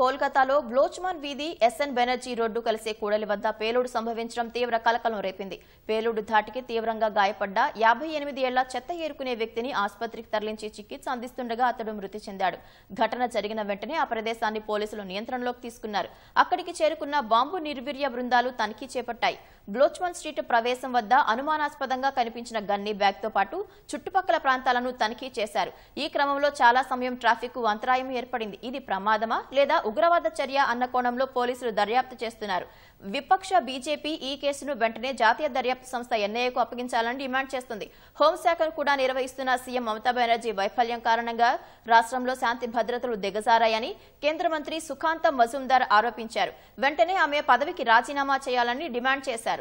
కోల్కతాలో బ్లోచ్మాన్ వీధి SN Banerjee road కలిసే కూడలి వద్ద పేలుడు సంభవించడం తీవ్ర కలకలం రేపింది పేలుడు ధాటికి తీవ్రంగా గాయపడ్డ యాభై ఎనిమిది ఏళ్ల చెత్త ఏరుకునే వ్యక్తిని ఆసుపత్రికి తరలించి చికిత్స అందిస్తుండగా అతడు మృతి చెందాడు ఘటన జరిగిన వెంటనే ఆ ప్రదేశాన్ని పోలీసులు నియంత్రణలోకి తీసుకున్నారు అక్కడికి చేరుకున్న బాంబు నిర్వీర్య బృందాలు తనిఖీ చేపట్టాయి బ్లోచ్మల్ స్ట్రీట్ ప్రవేశం వద్ద అనుమానాస్పదంగా కనిపించిన గన్నీ బ్యాగ్తో పాటు చుట్టుపక్కల ప్రాంతాలను తనిఖీ చేశారు ఈ క్రమంలో చాలా సమయం ట్రాఫిక్ అంతరాయం ఏర్పడింది ఇది ప్రమాదమా లేదా ఉగ్రవాద చర్య అన్న కోణంలో పోలీసులు దర్యాప్తు చేస్తున్నారు విపక్ష బీజేపీ ఈ కేసును వెంటనే జాతీయ దర్యాప్తు సంస్థ ఎన్ఐఏకు అప్పగించాలని డిమాండ్ చేస్తుంది హోంశాఖను కూడా నిర్వహిస్తున్న సీఎం మమతా బెనర్జీ వైఫల్యం కారణంగా రాష్ట్రంలో శాంతి భద్రతలు దిగజారాయని కేంద్ర మంత్రి సుఖాంతం మజుందార్ ఆరోపించారు వెంటనే ఆమె పదవికి రాజీనామా చేయాలని డిమాండ్ చేశారు